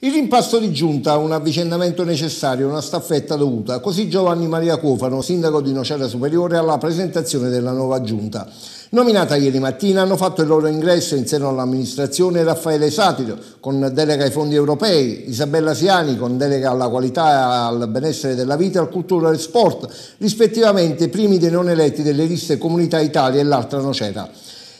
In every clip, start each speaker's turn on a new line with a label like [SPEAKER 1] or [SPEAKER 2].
[SPEAKER 1] Il rimpasto di giunta, un avvicendamento necessario, una staffetta dovuta. Così Giovanni Maria Cofano, sindaco di Nocera Superiore, alla presentazione della nuova giunta. Nominata ieri mattina, hanno fatto il loro ingresso in seno all'amministrazione Raffaele Satiro, con delega ai fondi europei, Isabella Siani, con delega alla qualità e al benessere della vita, al cultura e al sport, rispettivamente primi dei non eletti delle liste Comunità Italia e l'altra Nocera.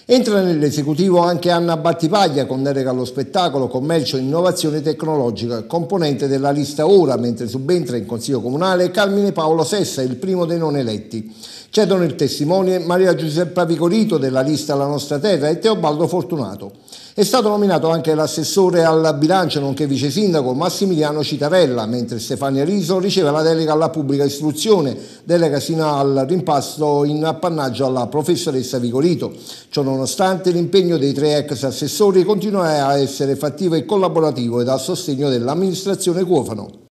[SPEAKER 1] Entra nell'esecutivo anche Anna Battipaglia con delega allo spettacolo, commercio e innovazione tecnologica, componente della lista Ora, mentre subentra in Consiglio Comunale Carmine Paolo Sessa, il primo dei non eletti. Cedono il testimone Maria Giuseppa Vicorito della lista La Nostra Terra e Teobaldo Fortunato. È stato nominato anche l'assessore al bilancio nonché vice sindaco Massimiliano Citarella, mentre Stefania Riso riceve la delega alla pubblica istruzione, delega sino al rimpasto in appannaggio alla professoressa Vigorito. Ciò nonostante l'impegno dei tre ex assessori continua a essere fattivo e collaborativo ed a sostegno dell'amministrazione Cuofano.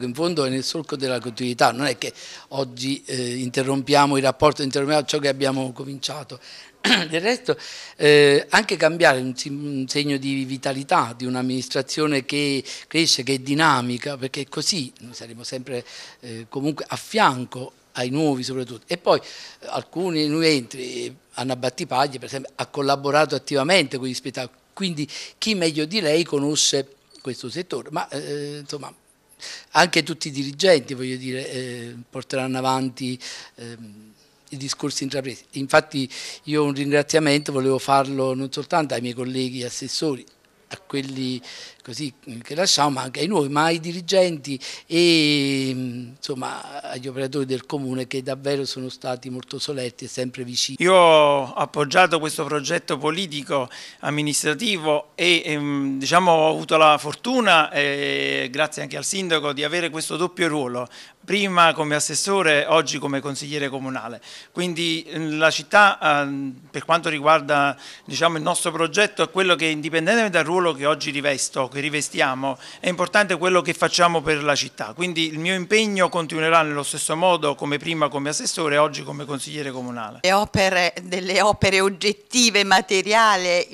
[SPEAKER 2] In fondo è nel solco della continuità, non è che oggi eh, interrompiamo il rapporto, interrompiamo ciò che abbiamo cominciato. Del resto eh, anche cambiare è un, un segno di vitalità di un'amministrazione che cresce, che è dinamica, perché così noi saremo sempre eh, comunque a fianco ai nuovi soprattutto. E poi eh, alcuni nuovi entri, eh, Anna Battipaglia per esempio ha collaborato attivamente con gli spettacoli, quindi chi meglio di lei conosce questo settore, ma eh, insomma anche tutti i dirigenti voglio dire, eh, porteranno avanti eh, i discorsi intrapresi. Infatti io un ringraziamento volevo farlo non soltanto ai miei colleghi assessori, a quelli così mm, che lasciamo, ma anche ai nuovi, ma ai dirigenti e mm, insomma, agli operatori del comune che davvero sono stati molto soletti e sempre vicini. Io ho appoggiato questo progetto
[SPEAKER 3] politico amministrativo e ehm, diciamo, ho avuto la fortuna, eh, grazie anche al sindaco, di avere questo doppio ruolo, prima come assessore, oggi come consigliere comunale. Quindi la città, eh, per quanto riguarda diciamo, il nostro progetto, è quello che indipendentemente dal ruolo ruolo che oggi rivesto, che rivestiamo, è importante quello che facciamo per la città. Quindi il mio impegno continuerà nello stesso modo come prima come assessore e oggi come consigliere comunale.
[SPEAKER 4] Le opere, delle opere oggettive, materiali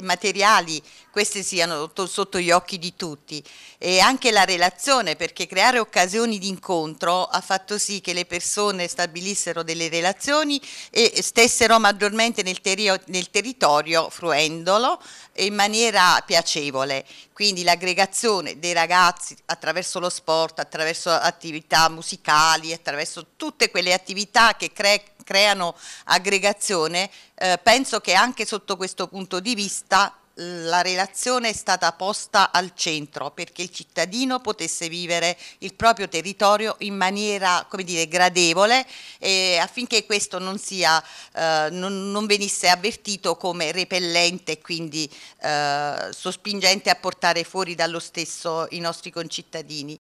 [SPEAKER 4] queste siano sotto gli occhi di tutti e anche la relazione perché creare occasioni di incontro ha fatto sì che le persone stabilissero delle relazioni e stessero maggiormente nel, terio, nel territorio fruendolo in maniera piacevole quindi l'aggregazione dei ragazzi attraverso lo sport, attraverso attività musicali, attraverso tutte quelle attività che cre creano aggregazione, eh, penso che anche sotto questo punto di vista la relazione è stata posta al centro perché il cittadino potesse vivere il proprio territorio in maniera come dire, gradevole affinché questo non, sia, eh, non, non, venisse avvertito come repellente e quindi eh, sospingente a portare fuori dallo stesso i nostri concittadini.